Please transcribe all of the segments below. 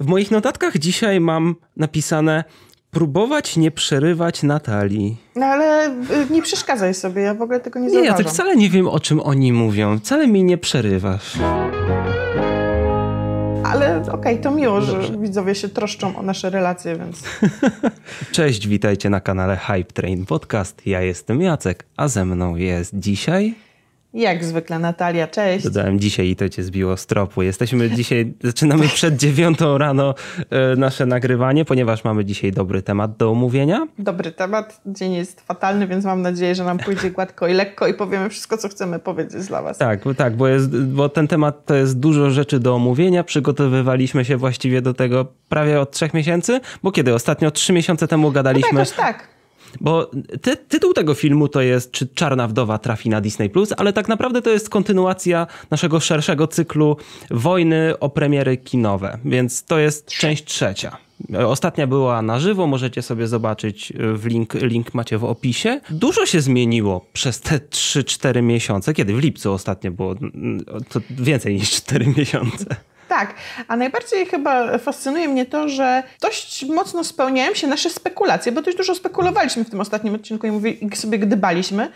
W moich notatkach dzisiaj mam napisane próbować nie przerywać Natalii. No ale y, nie przeszkadzaj sobie, ja w ogóle tego nie, nie zauważam. Nie, ja tak wcale nie wiem, o czym oni mówią. Wcale mi nie przerywasz. Ale okej, okay, to miło, Dobrze. że widzowie się troszczą o nasze relacje, więc... Cześć, witajcie na kanale Hype Train Podcast. Ja jestem Jacek, a ze mną jest dzisiaj... Jak zwykle Natalia, cześć. Dodałem dzisiaj i to cię zbiło z tropu. Jesteśmy dzisiaj, zaczynamy przed dziewiątą rano e, nasze nagrywanie, ponieważ mamy dzisiaj dobry temat do omówienia. Dobry temat, dzień jest fatalny, więc mam nadzieję, że nam pójdzie gładko i lekko i powiemy wszystko, co chcemy powiedzieć dla was. Tak, tak, bo, jest, bo ten temat to jest dużo rzeczy do omówienia. Przygotowywaliśmy się właściwie do tego prawie od trzech miesięcy, bo kiedy? Ostatnio trzy miesiące temu gadaliśmy. No tak, tak bo ty, tytuł tego filmu to jest Czy Czarna Wdowa trafi na Disney+, Plus, ale tak naprawdę to jest kontynuacja naszego szerszego cyklu Wojny o premiery kinowe, więc to jest część trzecia. Ostatnia była na żywo, możecie sobie zobaczyć e, w link, link macie w opisie. Dużo się zmieniło przez te 3-4 miesiące. Kiedy? W lipcu ostatnio było to więcej niż 4 miesiące. Tak, a najbardziej chyba fascynuje mnie to, że dość mocno spełniają się nasze spekulacje, bo dość dużo spekulowaliśmy w tym ostatnim odcinku i, mówię, i sobie gdybaliśmy,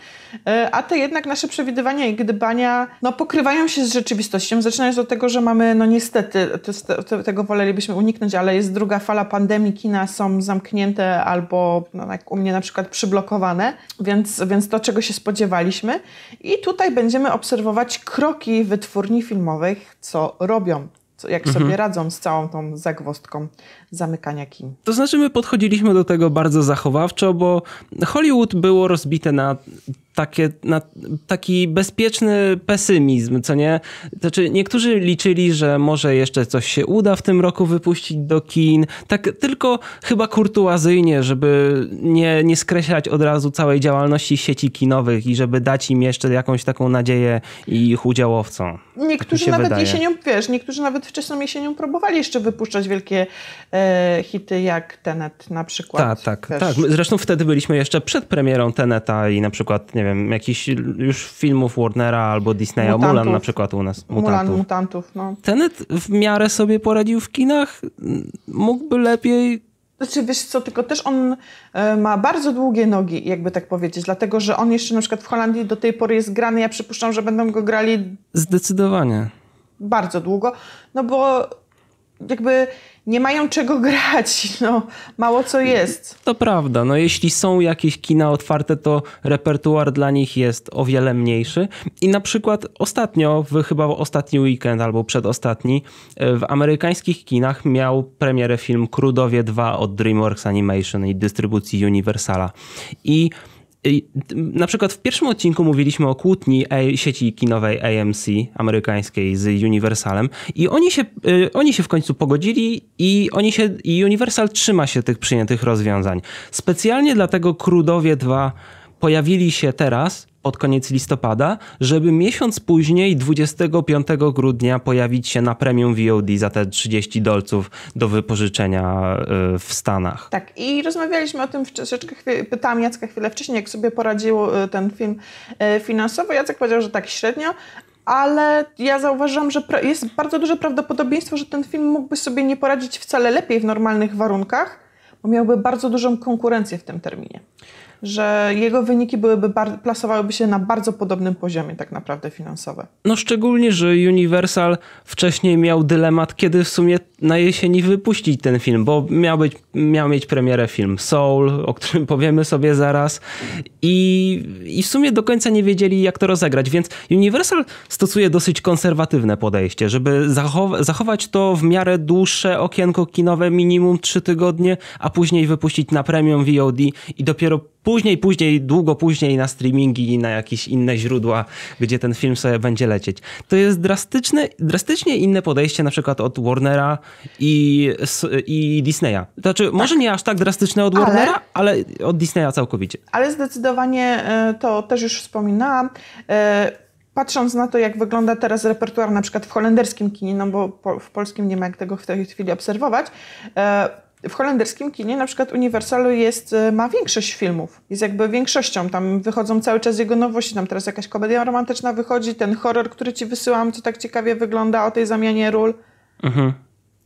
e, a te jednak nasze przewidywania i gdybania no, pokrywają się z rzeczywistością, zaczynając od tego, że mamy, no niestety, te, te, tego wolelibyśmy uniknąć, ale jest druga fala pandemii, kina są zamknięte albo, no, jak u mnie na przykład, przyblokowane, więc, więc to, czego się spodziewaliśmy. I tutaj będziemy obserwować kroki wytwórni filmowych, co robią jak mhm. sobie radzą z całą tą zagwostką zamykania kin. To znaczy my podchodziliśmy do tego bardzo zachowawczo, bo Hollywood było rozbite na takie, na, taki bezpieczny pesymizm, co nie? Znaczy, niektórzy liczyli, że może jeszcze coś się uda w tym roku wypuścić do kin, tak tylko chyba kurtuazyjnie, żeby nie, nie skreślać od razu całej działalności sieci kinowych i żeby dać im jeszcze jakąś taką nadzieję i ich udziałowcom. Tak niektórzy tak nawet wydaje. jesienią, wiesz, niektórzy nawet wczesną jesienią próbowali jeszcze wypuszczać wielkie e, hity jak Tenet na przykład. Tak, tak, tak. Zresztą wtedy byliśmy jeszcze przed premierą Teneta i na przykład, nie nie wiem, jakichś już filmów Warnera albo Disneya, mutantów. Mulan na przykład u nas. Mutantów. Mulan, mutantów, no. Tenet w miarę sobie poradził w kinach, mógłby lepiej... Znaczy, wiesz co, tylko też on e, ma bardzo długie nogi, jakby tak powiedzieć, dlatego, że on jeszcze na przykład w Holandii do tej pory jest grany, ja przypuszczam, że będą go grali... Zdecydowanie. Bardzo długo, no bo jakby nie mają czego grać, no, mało co jest. To prawda, no jeśli są jakieś kina otwarte, to repertuar dla nich jest o wiele mniejszy i na przykład ostatnio, w chyba ostatni weekend albo przedostatni, w amerykańskich kinach miał premierę film Krudowie 2 od DreamWorks Animation i dystrybucji Universala i na przykład w pierwszym odcinku mówiliśmy o kłótni sieci kinowej AMC amerykańskiej z Universalem i oni się, y, oni się w końcu pogodzili i oni się, i Universal trzyma się tych przyjętych rozwiązań. Specjalnie dlatego Krudowie 2 pojawili się teraz pod koniec listopada, żeby miesiąc później, 25 grudnia, pojawić się na premium VOD za te 30 dolców do wypożyczenia e, w Stanach. Tak, i rozmawialiśmy o tym troszeczkę, pytałam Jacka chwilę wcześniej, jak sobie poradził e, ten film e, finansowo. Jacek powiedział, że tak średnio, ale ja zauważam, że jest bardzo duże prawdopodobieństwo, że ten film mógłby sobie nie poradzić wcale lepiej w normalnych warunkach, bo miałby bardzo dużą konkurencję w tym terminie że jego wyniki byłyby plasowałyby się na bardzo podobnym poziomie tak naprawdę finansowe. No szczególnie, że Universal wcześniej miał dylemat, kiedy w sumie na jesieni wypuścić ten film, bo miał, być, miał mieć premierę film Soul, o którym powiemy sobie zaraz i, i w sumie do końca nie wiedzieli jak to rozegrać, więc Universal stosuje dosyć konserwatywne podejście, żeby zachow zachować to w miarę dłuższe okienko kinowe, minimum 3 tygodnie, a później wypuścić na premium VOD i dopiero później, później, długo później na streamingi i na jakieś inne źródła, gdzie ten film sobie będzie lecieć. To jest drastyczne, drastycznie inne podejście na przykład od Warnera i, i Disneya. Znaczy, tak. może nie aż tak drastyczne od Warnera, ale, od Disneya całkowicie. Ale zdecydowanie e, to też już wspominałam e, patrząc na to, jak wygląda teraz repertuar na przykład w holenderskim kinie, no bo po, w polskim nie ma jak tego w tej chwili obserwować, e, w holenderskim kinie na przykład Universalu jest, e, ma większość filmów. Jest jakby większością. Tam wychodzą cały czas jego nowości. Tam teraz jakaś komedia romantyczna wychodzi, ten horror, który ci wysyłam, co tak ciekawie wygląda o tej zamianie ról. Mhm.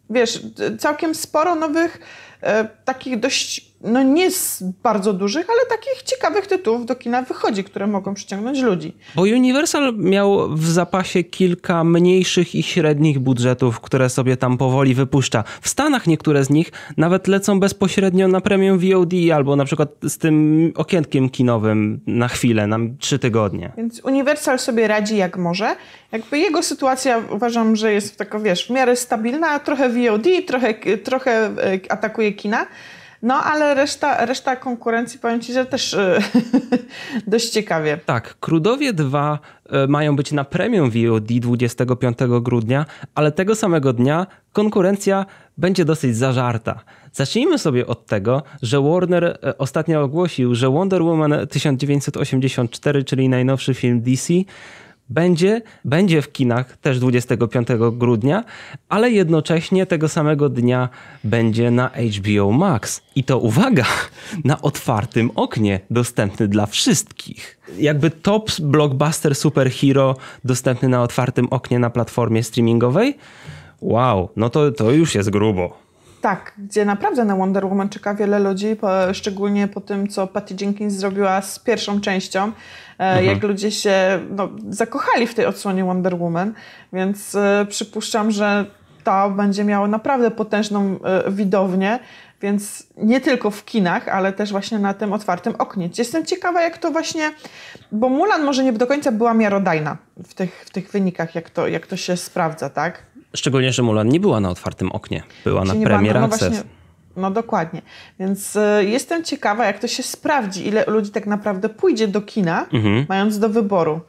Wiesz, całkiem sporo nowych, e, takich dość no nie z bardzo dużych, ale takich ciekawych tytułów do kina wychodzi, które mogą przyciągnąć ludzi. Bo Universal miał w zapasie kilka mniejszych i średnich budżetów, które sobie tam powoli wypuszcza. W Stanach niektóre z nich nawet lecą bezpośrednio na premium VOD albo na przykład z tym okienkiem kinowym na chwilę, na trzy tygodnie. Więc Universal sobie radzi jak może. Jakby jego sytuacja uważam, że jest taka, wiesz, w miarę stabilna, trochę VOD, trochę, trochę e, atakuje kina. No ale reszta, reszta konkurencji, powiem Ci, że też y, dość ciekawie. Tak, Krudowie 2 y, mają być na premium VOD 25 grudnia, ale tego samego dnia konkurencja będzie dosyć zażarta. Zacznijmy sobie od tego, że Warner y, ostatnio ogłosił, że Wonder Woman 1984, czyli najnowszy film DC, będzie, będzie w kinach też 25 grudnia, ale jednocześnie tego samego dnia będzie na HBO Max. I to uwaga, na otwartym oknie, dostępny dla wszystkich. Jakby top blockbuster superhero dostępny na otwartym oknie na platformie streamingowej? Wow, no to, to już jest grubo. Tak, gdzie naprawdę na Wonder Woman czeka wiele ludzi, szczególnie po tym, co Patty Jenkins zrobiła z pierwszą częścią. E, mhm. jak ludzie się no, zakochali w tej odsłonie Wonder Woman, więc e, przypuszczam, że ta będzie miała naprawdę potężną e, widownię, więc nie tylko w kinach, ale też właśnie na tym otwartym oknie. Jestem ciekawa, jak to właśnie, bo Mulan może nie do końca była miarodajna w tych, w tych wynikach, jak to, jak to się sprawdza, tak? Szczególnie, że Mulan nie była na otwartym oknie, była Czyli na premierace. Była, no, no właśnie, no dokładnie. Więc y, jestem ciekawa, jak to się sprawdzi, ile ludzi tak naprawdę pójdzie do kina, mhm. mając do wyboru.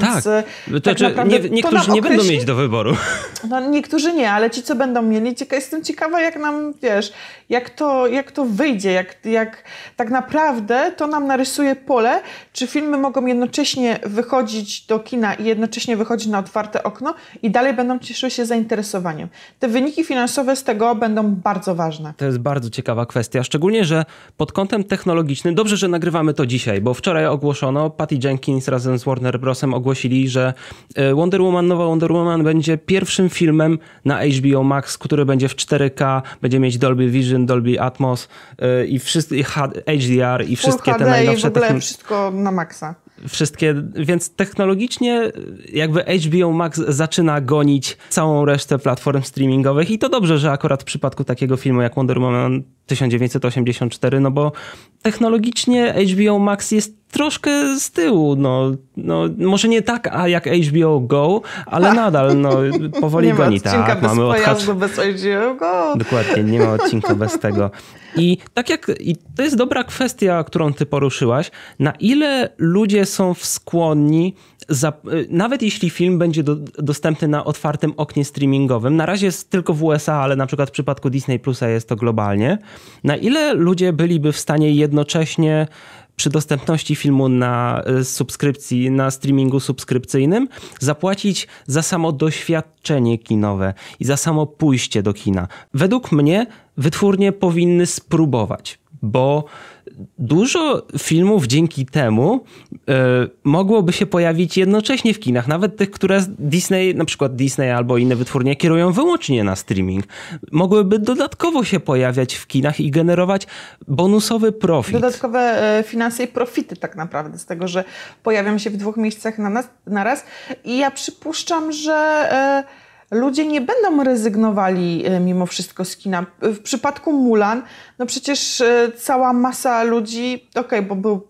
Tak, e, to tak znaczy, nie, niektórzy to nie będą mieć do wyboru. No, niektórzy nie, ale ci, co będą mieli, cieka jestem ciekawa, jak nam, wiesz, jak to, jak to wyjdzie, jak, jak tak naprawdę to nam narysuje pole, czy filmy mogą jednocześnie wychodzić do kina i jednocześnie wychodzić na otwarte okno i dalej będą cieszyły się zainteresowaniem. Te wyniki finansowe z tego będą bardzo ważne. To jest bardzo ciekawa kwestia, szczególnie, że pod kątem technologicznym, dobrze, że nagrywamy to dzisiaj, bo wczoraj ogłoszono Patty Jenkins razem z Warner Brosem ogłosili, że e, Wonder Woman, nowa Wonder Woman będzie pierwszym filmem na HBO Max, który będzie w 4K, będzie mieć Dolby Vision, Dolby Atmos e, i wszystkie HDR i wszystkie Full te HD najnowsze... technologie. wszystko na maksa wszystkie, więc technologicznie e, jakby HBO Max zaczyna gonić całą resztę platform streamingowych i to dobrze, że akurat w przypadku takiego filmu jak Wonder Woman 1984, no bo technologicznie HBO Max jest troszkę z tyłu, no, no może nie tak a jak HBO Go, ale nadal no, powoli nie goni. Ma tak, bez mamy odchacz... bez HBO Go. Dokładnie, nie ma odcinka bez tego. I tak jak i to jest dobra kwestia, którą ty poruszyłaś, na ile ludzie są skłonni za, nawet jeśli film będzie do, dostępny na otwartym oknie streamingowym, na razie jest tylko w USA, ale na przykład w przypadku Disney Plusa jest to globalnie, na ile ludzie byliby w stanie jednocześnie przy dostępności filmu na e, subskrypcji, na streamingu subskrypcyjnym, zapłacić za samo doświadczenie kinowe i za samo pójście do kina. Według mnie wytwórnie powinny spróbować, bo dużo filmów dzięki temu y, mogłoby się pojawić jednocześnie w kinach, nawet tych, które Disney, na przykład Disney albo inne wytwórnie kierują wyłącznie na streaming, mogłyby dodatkowo się pojawiać w kinach i generować bonusowy profit. Dodatkowe e, finanse i profity tak naprawdę z tego, że pojawiam się w dwóch miejscach na, nas, na raz i ja przypuszczam, że y, ludzie nie będą rezygnowali e, mimo wszystko z kina. W przypadku Mulan, no przecież e, cała masa ludzi, okej, okay, bo był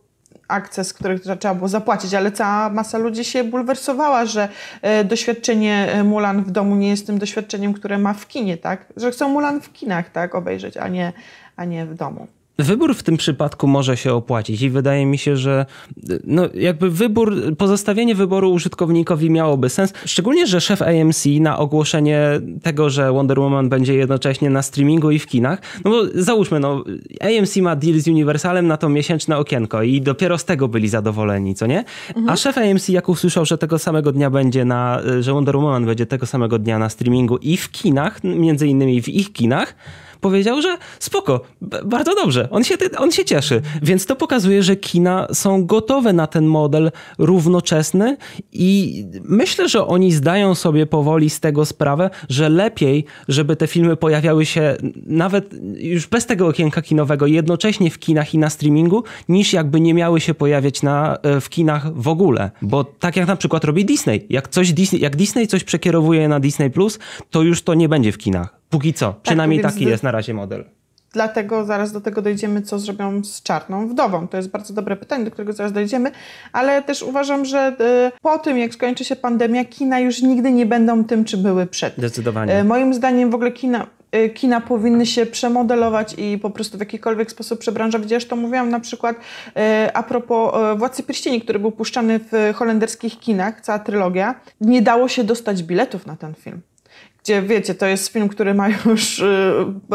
akces, z których trzeba było zapłacić, ale cała masa ludzi się bulwersowała, że e, doświadczenie Mulan w domu nie jest tym doświadczeniem, które ma w kinie, tak? Że chcą Mulan w kinach, tak, obejrzeć, a nie, a nie w domu. Wybór w tym przypadku może się opłacić i wydaje mi się, że no jakby wybór, pozostawienie wyboru użytkownikowi miałoby sens. Szczególnie, że szef AMC na ogłoszenie tego, że Wonder Woman będzie jednocześnie na streamingu i w kinach, no bo załóżmy, no AMC ma deal z Universalem na to miesięczne okienko i dopiero z tego byli zadowoleni, co nie? Mhm. A szef AMC jak usłyszał, że tego samego dnia będzie na, że Wonder Woman będzie tego samego dnia na streamingu i w kinach, między innymi w ich kinach, powiedział, że spoko, bardzo dobrze, on się, on się cieszy. Więc to pokazuje, że kina są gotowe na ten model równoczesny i myślę, że oni zdają sobie powoli z tego sprawę, że lepiej, żeby te filmy pojawiały się nawet już bez tego okienka kinowego, jednocześnie w kinach i na streamingu, niż jakby nie miały się pojawiać na, e, w kinach w ogóle. Bo tak jak na przykład robi Disney, jak, coś Disney, jak Disney coś przekierowuje na Disney+, Plus, to już to nie będzie w kinach Póki co. Tak, Przynajmniej taki jest na razie model. Dlatego zaraz do tego dojdziemy, co zrobią z czarną wdową. To jest bardzo dobre pytanie, do którego zaraz dojdziemy, ale też uważam, że y, po tym, jak skończy się pandemia, kina już nigdy nie będą tym, czy były przed. Zdecydowanie. Y, moim zdaniem w ogóle kina, y, kina powinny się przemodelować i po prostu w jakikolwiek sposób przebranżać. Ja to mówiłam na przykład a propos Władcy Pierścieni, który był puszczany w holenderskich kinach, cała trylogia. Nie dało się dostać biletów na ten film. Gdzie wiecie, to jest film, który ma już y,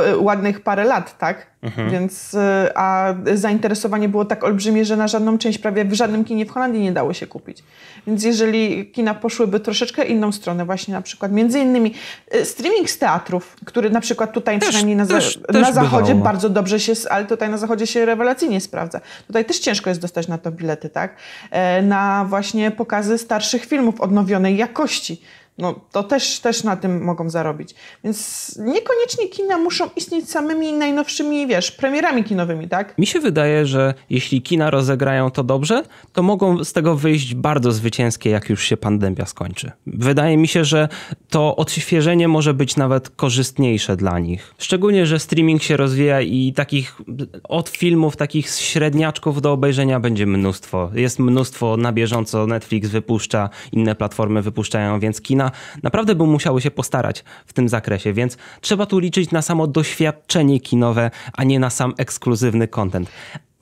y, ładnych parę lat, tak? Mhm. Więc, y, a zainteresowanie było tak olbrzymie, że na żadną część, prawie w żadnym kinie w Holandii nie dało się kupić. Więc jeżeli kina poszłyby troszeczkę inną stronę, właśnie na przykład, między innymi y, streaming z teatrów, który na przykład tutaj też, przynajmniej na, za, też na zachodzie bywało. bardzo dobrze się, ale tutaj na zachodzie się rewelacyjnie sprawdza. Tutaj też ciężko jest dostać na to bilety, tak? E, na właśnie pokazy starszych filmów odnowionej jakości. No, to też, też na tym mogą zarobić. Więc niekoniecznie kina muszą istnieć samymi najnowszymi, wiesz, premierami kinowymi, tak? Mi się wydaje, że jeśli kina rozegrają to dobrze, to mogą z tego wyjść bardzo zwycięskie, jak już się pandemia skończy. Wydaje mi się, że to odświeżenie może być nawet korzystniejsze dla nich. Szczególnie, że streaming się rozwija i takich od filmów, takich średniaczków do obejrzenia będzie mnóstwo. Jest mnóstwo na bieżąco, Netflix wypuszcza, inne platformy wypuszczają, więc kina naprawdę by musiały się postarać w tym zakresie, więc trzeba tu liczyć na samo doświadczenie kinowe, a nie na sam ekskluzywny content.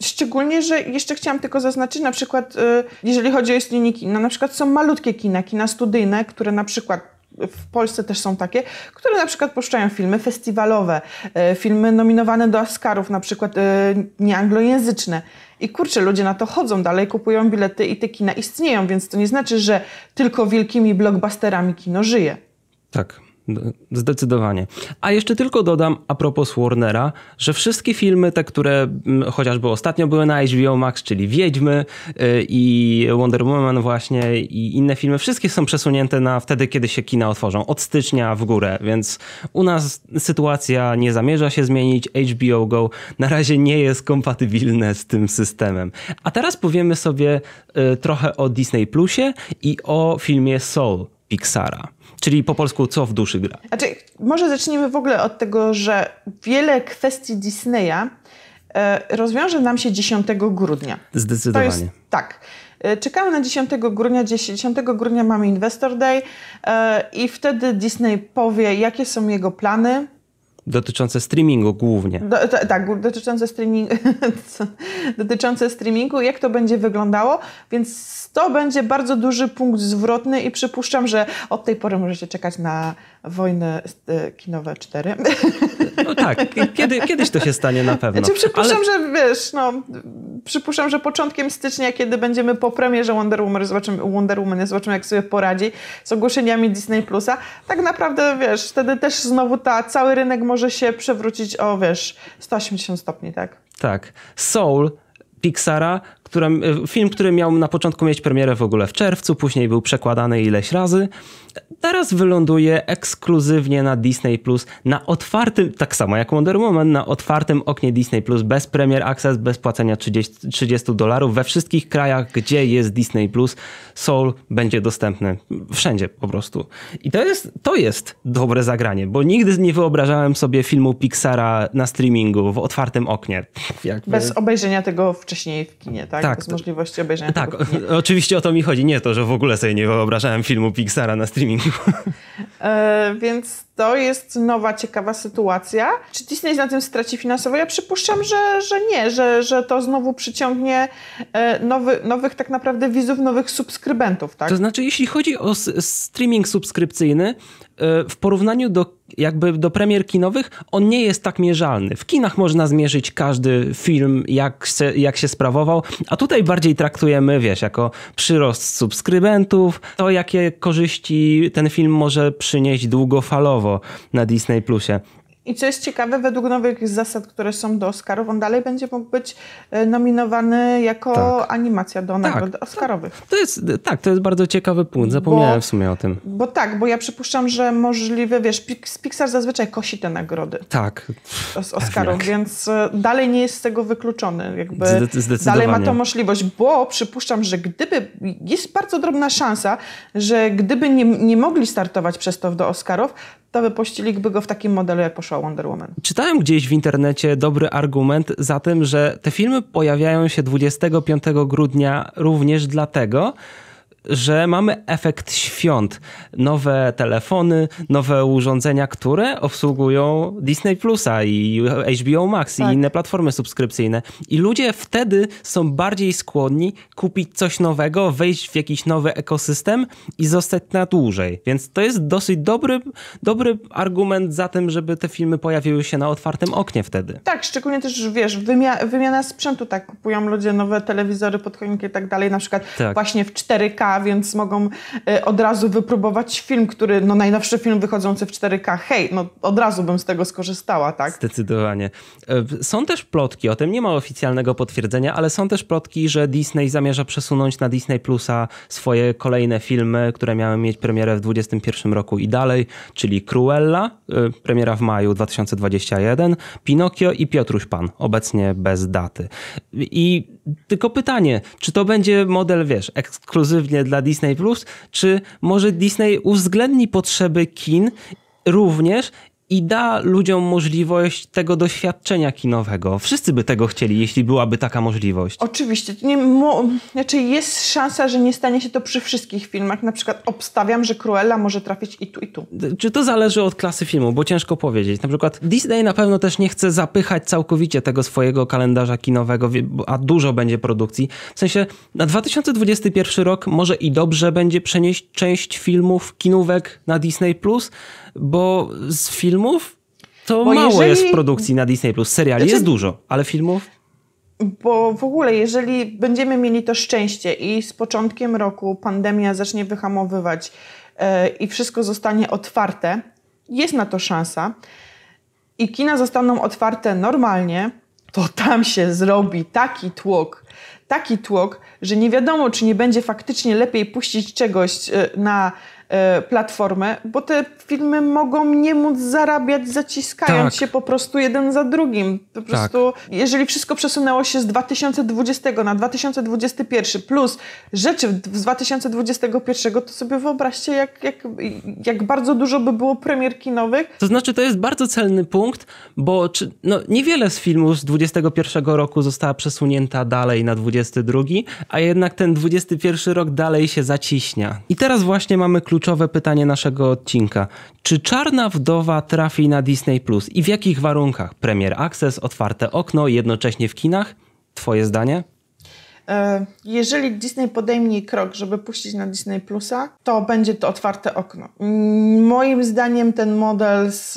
Szczególnie, że jeszcze chciałam tylko zaznaczyć, na przykład, y, jeżeli chodzi o istnienie kina, no na przykład są malutkie kina, kina studyjne, które na przykład w Polsce też są takie, które na przykład puszczają filmy festiwalowe, e, filmy nominowane do Oscarów, na przykład e, nieanglojęzyczne. I kurczę, ludzie na to chodzą dalej, kupują bilety i te kina istnieją, więc to nie znaczy, że tylko wielkimi blockbusterami kino żyje. Tak. Zdecydowanie. A jeszcze tylko dodam a propos Warnera, że wszystkie filmy, te, które mm, chociażby ostatnio były na HBO Max, czyli Wiedźmy y, i Wonder Woman właśnie i inne filmy, wszystkie są przesunięte na wtedy, kiedy się kina otworzą, od stycznia w górę, więc u nas sytuacja nie zamierza się zmienić. HBO Go na razie nie jest kompatybilne z tym systemem. A teraz powiemy sobie y, trochę o Disney Plusie i o filmie Soul Pixara. Czyli po polsku, co w duszy gra? Znaczy, może zaczniemy w ogóle od tego, że wiele kwestii Disneya e, rozwiąże nam się 10 grudnia. Zdecydowanie. Jest, tak. E, czekamy na 10 grudnia. 10 grudnia mamy Investor Day e, i wtedy Disney powie, jakie są jego plany, Dotyczące streamingu głównie. Do, to, tak, dotyczące, streaming, dotyczące streamingu, jak to będzie wyglądało, więc to będzie bardzo duży punkt zwrotny i przypuszczam, że od tej pory możecie czekać na wojny e, kinowe 4. No tak, kiedy, kiedyś to się stanie na pewno. Znaczy, przypuszczam, Ale... że wiesz, no przypuszczam, że początkiem stycznia, kiedy będziemy po premierze Wonder Woman, zobaczymy, Wonder Woman, zobaczymy jak sobie poradzi z ogłoszeniami Disney Plusa. Tak naprawdę, wiesz, wtedy też znowu ta, cały rynek może się przewrócić o, wiesz, 180 stopni, tak? Tak. Soul Pixara które, film, który miał na początku mieć premierę w ogóle w czerwcu, później był przekładany ileś razy. Teraz wyląduje ekskluzywnie na Disney Plus, na otwartym, tak samo jak Wonder Woman, na otwartym oknie Disney Plus, bez premier access, bez płacenia 30 dolarów. We wszystkich krajach, gdzie jest Disney Plus, Soul będzie dostępny. Wszędzie po prostu. I to jest, to jest dobre zagranie, bo nigdy nie wyobrażałem sobie filmu Pixara na streamingu w otwartym oknie. Jakby. Bez obejrzenia tego wcześniej w kinie, tak? tak? tak możliwości obejrzenia Tak, oczywiście o to mi chodzi. Nie to, że w ogóle sobie nie wyobrażałem filmu Pixara na streamingu. E, więc to jest nowa, ciekawa sytuacja. Czy Disney na tym straci finansowo? Ja przypuszczam, że, że nie, że, że to znowu przyciągnie e, nowy, nowych tak naprawdę widzów, nowych subskrybentów, tak? To znaczy, jeśli chodzi o streaming subskrypcyjny, e, w porównaniu do jakby do premier kinowych, on nie jest tak mierzalny. W kinach można zmierzyć każdy film, jak się, jak się sprawował, a tutaj bardziej traktujemy, wiesz, jako przyrost subskrybentów, to jakie korzyści ten film może przynieść długofalowo na Disney Plusie. I co jest ciekawe, według nowych zasad, które są do Oscarów, on dalej będzie mógł być e, nominowany jako tak. animacja do nagród tak. Oscarowych. To jest, tak, to jest bardzo ciekawy punkt. Zapomniałem bo, w sumie o tym. Bo tak, bo ja przypuszczam, że możliwe, wiesz, Pixar zazwyczaj kosi te nagrody. Tak. Z Oscarów, więc e, dalej nie jest z tego wykluczony. Jakby Zdecydowanie. Dalej ma to możliwość, bo przypuszczam, że gdyby, jest bardzo drobna szansa, że gdyby nie, nie mogli startować przez to do Oscarów, to by pościeliłby go w takim modelu, jak poszła Wonder Woman. Czytałem gdzieś w internecie dobry argument za tym, że te filmy pojawiają się 25 grudnia również dlatego, że mamy efekt świąt. Nowe telefony, nowe urządzenia, które obsługują Disney Plusa i HBO Max tak. i inne platformy subskrypcyjne. I ludzie wtedy są bardziej skłonni kupić coś nowego, wejść w jakiś nowy ekosystem i zostać na dłużej. Więc to jest dosyć dobry, dobry argument za tym, żeby te filmy pojawiły się na otwartym oknie wtedy. Tak, szczególnie też wiesz, wymia wymiana sprzętu, tak kupują ludzie nowe telewizory, pod i tak dalej, na przykład tak. właśnie w 4K więc mogą e, od razu wypróbować film, który, no najnowszy film wychodzący w 4K, hej, no od razu bym z tego skorzystała, tak? Zdecydowanie. E, są też plotki, o tym nie ma oficjalnego potwierdzenia, ale są też plotki, że Disney zamierza przesunąć na Disney Plusa swoje kolejne filmy, które miały mieć premierę w 2021 roku i dalej, czyli Cruella, e, premiera w maju 2021, Pinokio i Piotruś Pan, obecnie bez daty. I tylko pytanie, czy to będzie model, wiesz, ekskluzywnie dla Disney Plus, czy może Disney uwzględni potrzeby kin również i da ludziom możliwość tego doświadczenia kinowego. Wszyscy by tego chcieli, jeśli byłaby taka możliwość. Oczywiście. Nie, mo, znaczy jest szansa, że nie stanie się to przy wszystkich filmach. Na przykład obstawiam, że Cruella może trafić i tu, i tu. Czy to zależy od klasy filmu? Bo ciężko powiedzieć. Na przykład Disney na pewno też nie chce zapychać całkowicie tego swojego kalendarza kinowego, a dużo będzie produkcji. W sensie na 2021 rok może i dobrze będzie przenieść część filmów kinówek na Disney+, bo z filmu filmów to Bo mało jeżeli... jest w produkcji na Disney+. Plus. Seriali znaczy... jest dużo, ale filmów bo w ogóle, jeżeli będziemy mieli to szczęście i z początkiem roku pandemia zacznie wyhamowywać yy, i wszystko zostanie otwarte, jest na to szansa, i kina zostaną otwarte normalnie, to tam się zrobi taki tłok, taki tłok, że nie wiadomo, czy nie będzie faktycznie lepiej puścić czegoś e, na E, platformę, bo te filmy mogą nie móc zarabiać, zaciskając tak. się po prostu jeden za drugim. Po tak. prostu, tak. jeżeli wszystko przesunęło się z 2020 na 2021 plus rzeczy z 2021, to sobie wyobraźcie, jak, jak, jak bardzo dużo by było premier kinowych. To znaczy, to jest bardzo celny punkt, bo czy, no, niewiele z filmów z 2021 roku została przesunięta dalej na 2022, a jednak ten 2021 rok dalej się zaciśnia. I teraz właśnie mamy klucz kluczowe pytanie naszego odcinka. Czy Czarna Wdowa trafi na Disney Plus i w jakich warunkach? Premier Access, otwarte okno, jednocześnie w kinach? Twoje zdanie? E, jeżeli Disney podejmie krok, żeby puścić na Disney Plusa, to będzie to otwarte okno. Mm, moim zdaniem ten model z,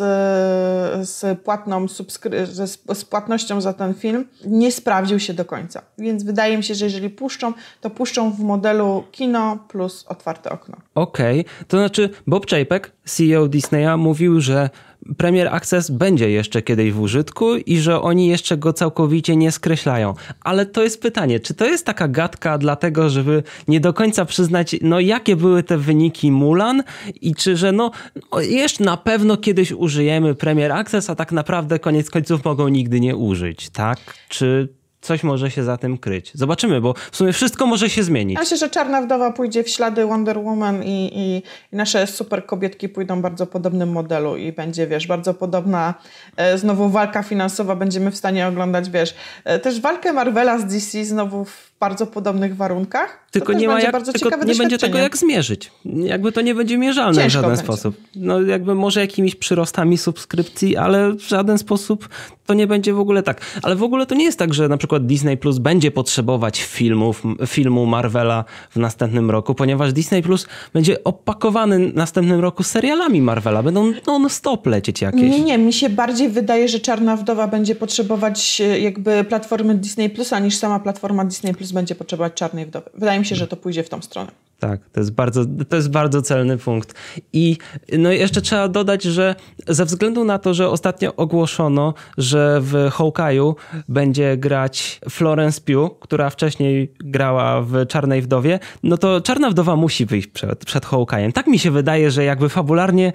z, płatną subskry- z, z płatnością za ten film nie sprawdził się do końca. Więc wydaje mi się, że jeżeli puszczą, to puszczą w modelu kino plus otwarte okno. Okej, okay. to znaczy Bob Czajpek, CEO Disneya, mówił, że Premier Access będzie jeszcze kiedyś w użytku i że oni jeszcze go całkowicie nie skreślają. Ale to jest pytanie, czy to jest taka gadka dlatego, żeby nie do końca przyznać, no jakie były te wyniki Mulan i czy, że no, no jeszcze na pewno kiedyś użyjemy Premier Access, a tak naprawdę koniec końców mogą nigdy nie użyć, tak? Czy coś może się za tym kryć. Zobaczymy, bo w sumie wszystko może się zmienić. Myślę, że Czarna Wdowa pójdzie w ślady Wonder Woman i, i, i nasze super kobietki pójdą bardzo podobnym modelu i będzie, wiesz, bardzo podobna e, znowu walka finansowa, będziemy w stanie oglądać, wiesz, e, też walkę Marvela z DC znowu w bardzo podobnych warunkach. Tylko nie ma jak, tylko nie będzie tego jak zmierzyć. Jakby to nie będzie mierzalne Ciężko w żaden będzie. sposób. No jakby może jakimiś przyrostami subskrypcji, ale w żaden sposób to nie będzie w ogóle tak. Ale w ogóle to nie jest tak, że na przykład Disney Plus będzie potrzebować filmów, filmu Marvela w następnym roku, ponieważ Disney Plus będzie opakowany w następnym roku serialami Marvela. Będą non-stop lecieć jakieś. Nie, nie. Mi się bardziej wydaje, że Czarna Wdowa będzie potrzebować e, jakby platformy Disney Plusa niż sama platforma Disney Plus będzie potrzebować czarnej wdowy. Wydaje mi się, że to pójdzie w tą stronę. Tak, to jest bardzo, to jest bardzo celny punkt. I no jeszcze trzeba dodać, że ze względu na to, że ostatnio ogłoszono, że w Hawkeye'u będzie grać Florence Pugh, która wcześniej grała w Czarnej Wdowie, no to Czarna Wdowa musi wyjść przed, przed Hawkeye'em. Tak mi się wydaje, że jakby fabularnie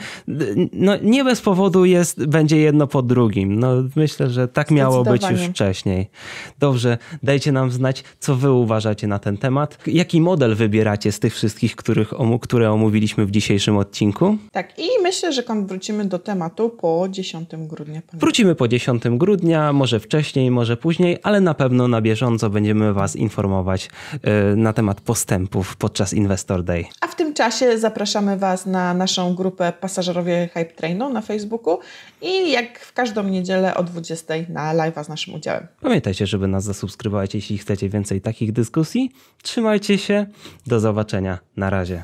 no nie bez powodu jest, będzie jedno po drugim. No myślę, że tak miało być już wcześniej. Dobrze, dajcie nam znać, co wy uważacie na ten temat. Jaki model wybieracie z tych wszystkich, których, które omówiliśmy w dzisiejszym odcinku. Tak, i myślę, że wrócimy do tematu po 10 grudnia. Wrócimy po 10 grudnia, może wcześniej, może później, ale na pewno na bieżąco będziemy Was informować e, na temat postępów podczas Investor Day. A w tym czasie zapraszamy Was na naszą grupę Pasażerowie Hype Trainu na Facebooku i jak w każdą niedzielę o 20 na live'a z naszym udziałem. Pamiętajcie, żeby nas zasubskrybować, jeśli chcecie więcej takich dyskusji. Trzymajcie się, do zobaczenia. Na razie.